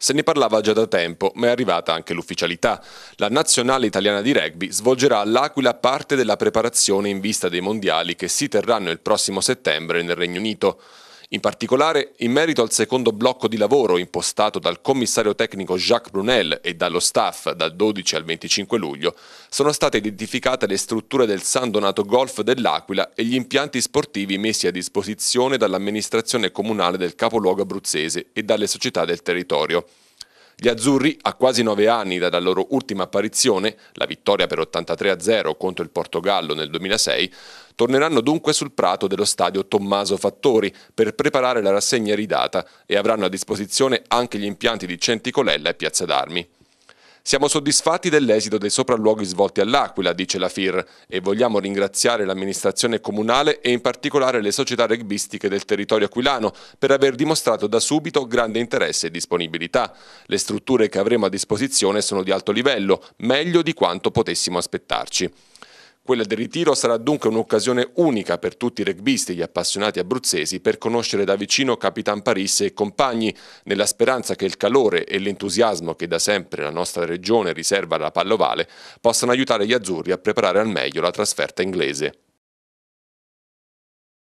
Se ne parlava già da tempo, ma è arrivata anche l'ufficialità. La nazionale italiana di rugby svolgerà all'Aquila parte della preparazione in vista dei mondiali che si terranno il prossimo settembre nel Regno Unito. In particolare, in merito al secondo blocco di lavoro impostato dal commissario tecnico Jacques Brunel e dallo staff dal 12 al 25 luglio, sono state identificate le strutture del San Donato Golf dell'Aquila e gli impianti sportivi messi a disposizione dall'amministrazione comunale del capoluogo abruzzese e dalle società del territorio. Gli azzurri, a quasi nove anni dalla loro ultima apparizione, la vittoria per 83-0 contro il Portogallo nel 2006, torneranno dunque sul prato dello stadio Tommaso Fattori per preparare la rassegna ridata e avranno a disposizione anche gli impianti di Centicolella e Piazza d'Armi. Siamo soddisfatti dell'esito dei sopralluoghi svolti all'Aquila, dice la FIR, e vogliamo ringraziare l'amministrazione comunale e in particolare le società regbistiche del territorio aquilano per aver dimostrato da subito grande interesse e disponibilità. Le strutture che avremo a disposizione sono di alto livello, meglio di quanto potessimo aspettarci. Quella del ritiro sarà dunque un'occasione unica per tutti i rugbisti e gli appassionati abruzzesi per conoscere da vicino Capitan Parisse e compagni, nella speranza che il calore e l'entusiasmo che da sempre la nostra regione riserva alla pallovale possano aiutare gli azzurri a preparare al meglio la trasferta inglese.